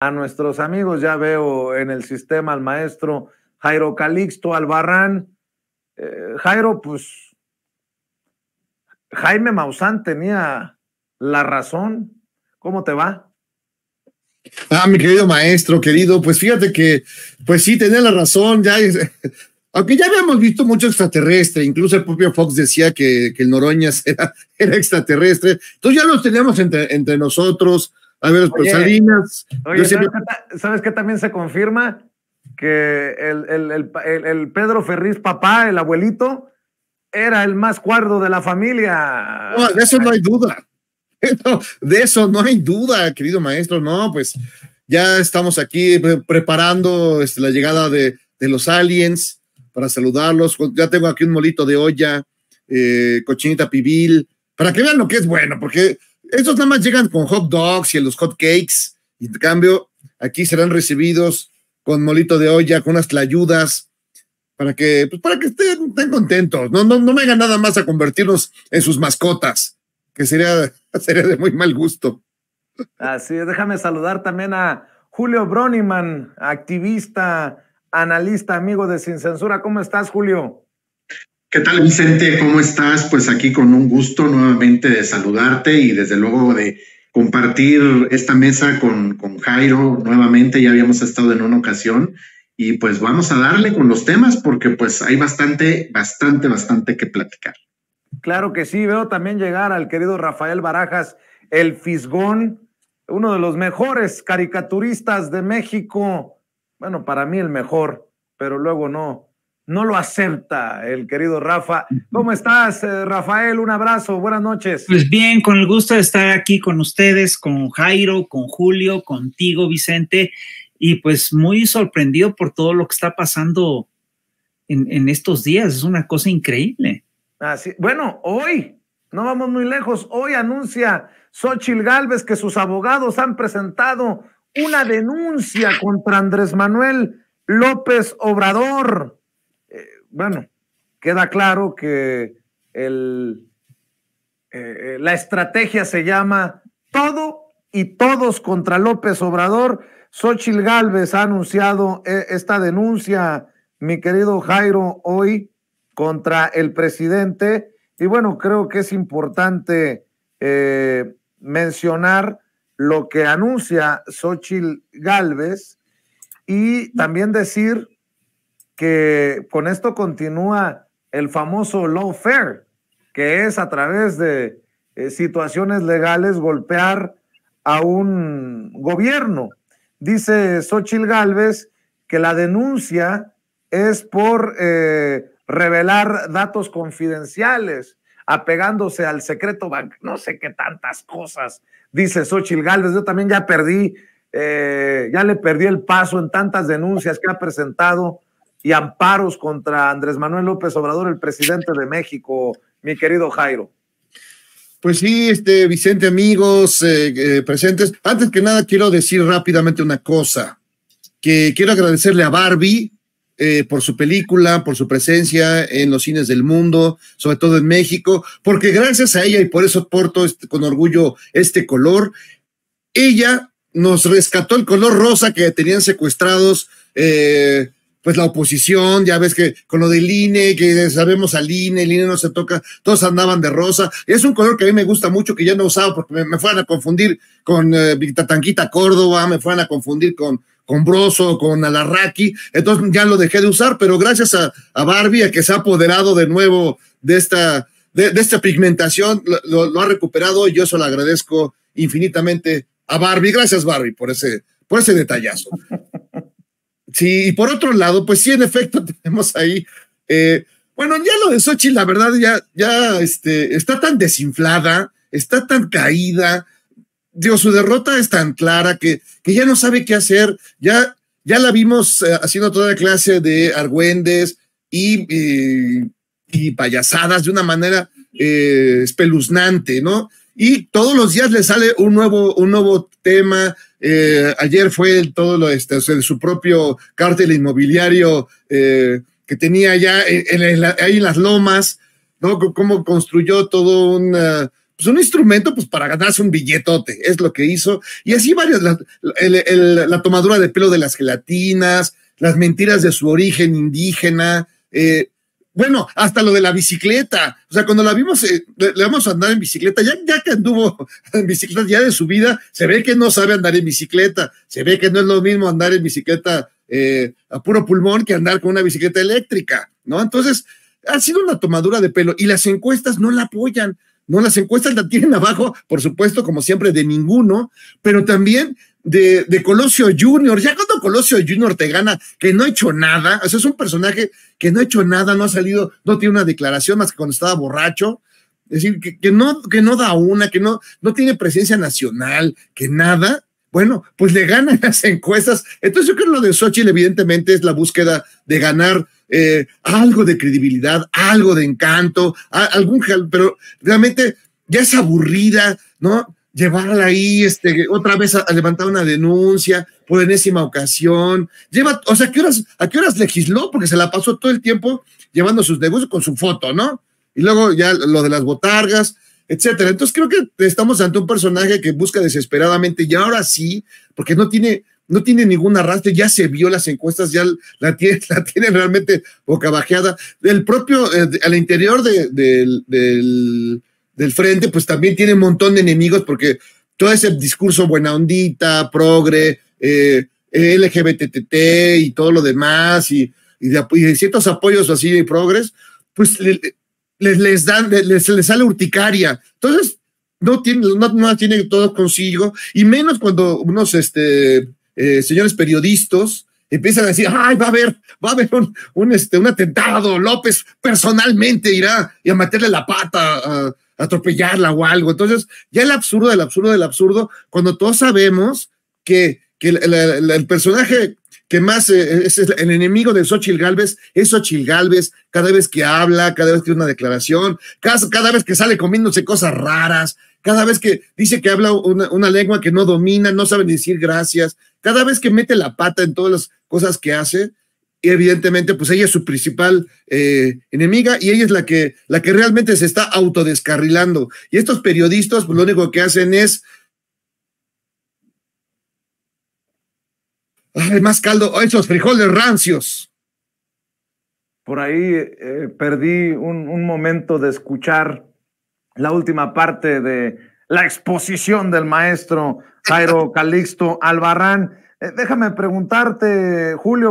a nuestros amigos. Ya veo en el sistema al maestro Jairo Calixto Albarrán. Eh, Jairo, pues Jaime Maussan tenía la razón. ¿Cómo te va? Ah, mi querido maestro, querido, pues fíjate que, pues sí, tenía la razón, ya aunque ya habíamos visto mucho extraterrestre, incluso el propio Fox decía que, que el Noroñas era, era, extraterrestre, entonces ya los teníamos entre, entre nosotros, a ver, los Oye, ¿sabes, que, también se confirma? Que el, Pedro Ferriz, papá, el abuelito, era el más cuerdo de la familia. de eso no hay duda. de eso no hay duda, querido maestro. No, pues ya estamos aquí preparando este, la llegada de, los aliens para saludarlos. Ya tengo aquí un molito de olla, eh, cochinita pibil, para que vean lo que es bueno, porque esos nada más llegan con hot dogs y los hot cakes, y en cambio, aquí serán recibidos con molito de olla, con unas tlayudas, para que, pues, para que estén, contentos. No, no, no vengan nada más a convertirlos en sus mascotas, que sería, sería de muy mal gusto. Así es, déjame saludar también a Julio Broniman, activista, analista, amigo de Sin Censura. ¿Cómo estás, Julio? ¿Qué tal, Vicente? ¿Cómo estás? Pues aquí con un gusto nuevamente de saludarte y desde luego de compartir esta mesa con, con Jairo nuevamente. Ya habíamos estado en una ocasión y pues vamos a darle con los temas porque pues hay bastante, bastante, bastante que platicar. Claro que sí, veo también llegar al querido Rafael Barajas, el Fisgón, uno de los mejores caricaturistas de México. Bueno, para mí el mejor, pero luego no, no lo acepta el querido Rafa. ¿Cómo estás, eh, Rafael? Un abrazo, buenas noches. Pues bien, con el gusto de estar aquí con ustedes, con Jairo, con Julio, contigo, Vicente, y pues muy sorprendido por todo lo que está pasando en, en estos días. Es una cosa increíble. Así, bueno, hoy, no vamos muy lejos, hoy anuncia Xochil Gálvez que sus abogados han presentado una denuncia contra Andrés Manuel López Obrador bueno, queda claro que eh, eh, la estrategia se llama todo y todos contra López Obrador. Xochil Gálvez ha anunciado eh, esta denuncia, mi querido Jairo, hoy contra el presidente. Y bueno, creo que es importante mencionar lo que anuncia Xochil Gálvez y también decir que con esto continúa el famoso lawfare, que es a través de eh, situaciones legales golpear a un gobierno. Dice Xochil Gálvez que la denuncia es por eh, revelar datos confidenciales, apegándose al secreto bancario. no sé qué tantas cosas, dice Xochil Gálvez. Yo también ya perdí, eh, ya le perdí el paso en tantas denuncias que ha presentado y amparos contra Andrés Manuel López Obrador, el presidente de México, mi querido Jairo. Pues sí, este Vicente, amigos eh, eh, presentes. Antes que nada, quiero decir rápidamente una cosa, que quiero agradecerle a Barbie eh, por su película, por su presencia en los cines del mundo, sobre todo en México, porque gracias a ella, y por eso porto este, con orgullo este color, ella nos rescató el color rosa que tenían secuestrados eh, pues la oposición, ya ves que con lo del INE, que sabemos al INE, el INE no se toca, todos andaban de rosa. Es un color que a mí me gusta mucho, que ya no usaba porque me, fueron a confundir con eh, Córdoba, me fueron a confundir con, con Broso, con Alarraqui, entonces ya lo dejé de usar, pero gracias a, Barbie, a que se ha apoderado de nuevo de esta, de, esta pigmentación, lo, ha recuperado y yo se lo agradezco infinitamente a Barbie. Gracias Barbie por ese, por ese detallazo. Sí, y por otro lado, pues sí, en efecto, tenemos ahí. Eh, bueno, ya lo de Sochi, la verdad, ya, ya este, está tan desinflada, está tan caída. Digo, su derrota es tan clara que, que ya no sabe qué hacer. Ya, ya la vimos eh, haciendo toda clase de argüendes y, y payasadas de una manera eh, espeluznante, ¿no? y todos los días le sale un nuevo, un nuevo tema. Eh, ayer fue todo lo este, de su propio cártel inmobiliario eh, que tenía ya en, ahí en las lomas, ¿no? cómo construyó todo un eh, pues un instrumento pues, para ganarse un billetote, es lo que hizo. Y así varias, la, tomadura de pelo de las gelatinas, las mentiras de su origen indígena. Eh, bueno, hasta lo de la bicicleta. O sea, cuando la vimos, eh, le, vamos a andar en bicicleta, ya, ya que anduvo en bicicleta ya de su vida, se ve que no sabe andar en bicicleta, se ve que no es lo mismo andar en bicicleta eh, a puro pulmón que andar con una bicicleta eléctrica, ¿no? Entonces, ha sido una tomadura de pelo y las encuestas no la apoyan. ¿no? Las encuestas la tienen abajo, por supuesto, como siempre, de ninguno, pero también de, de Colosio Junior. Ya cuando Colosio Junior te gana, que no ha hecho nada, o sea, es un personaje que no ha hecho nada, no ha salido, no tiene una declaración más que cuando estaba borracho. Es decir, que, que no, que no da una, que no, no tiene presencia nacional, que nada. Bueno, pues le ganan las encuestas. Entonces yo creo que lo de Xochitl evidentemente es la búsqueda de ganar eh, algo de credibilidad, algo de encanto, a, algún, pero realmente ya es aburrida, ¿no? Llevarla ahí, este, otra vez a, levantar una denuncia por enésima ocasión. Lleva, o sea, ¿a qué, horas, ¿a qué horas legisló? Porque se la pasó todo el tiempo llevando sus negocios con su foto, ¿no? Y luego ya lo de las botargas, etcétera. Entonces creo que estamos ante un personaje que busca desesperadamente, y ahora sí, porque no tiene, no tiene ningún arrastre, ya se vio las encuestas, ya la, tiene la tiene realmente boca bajeada. El propio, eh, al interior del, del, frente, pues también tiene un montón de enemigos, porque todo ese discurso buena ondita, progre, eh, LGBTTT LGBTT y todo lo demás, y, de, ciertos apoyos así de progres, pues les, dan, les, sale urticaria. Entonces, no tiene, no, tiene todo consigo, y menos cuando unos este, eh, señores periodistas empiezan a decir, ay, va a haber, va a haber un, este, un atentado, López personalmente irá y a meterle la pata, a, atropellarla o algo. Entonces, ya el absurdo el absurdo el absurdo, cuando todos sabemos que, que el personaje que más eh, eh, es el enemigo de Xochitl Galvez es Xochitl Galvez, cada vez que habla, cada vez que una declaración, cada, vez que sale comiéndose cosas raras, cada vez que dice que habla una, lengua que no domina, no sabe decir gracias, cada vez que mete la pata en todas las cosas que hace, y evidentemente, pues ella es su principal eh, enemiga y ella es la que, la que realmente se está autodescarrilando. Y estos periodistas, pues, lo único que hacen es más caldo, esos frijoles rancios. Por ahí eh, perdí un, momento de escuchar la última parte de la exposición del maestro Jairo Calixto Albarrán. Eh, déjame preguntarte, Julio.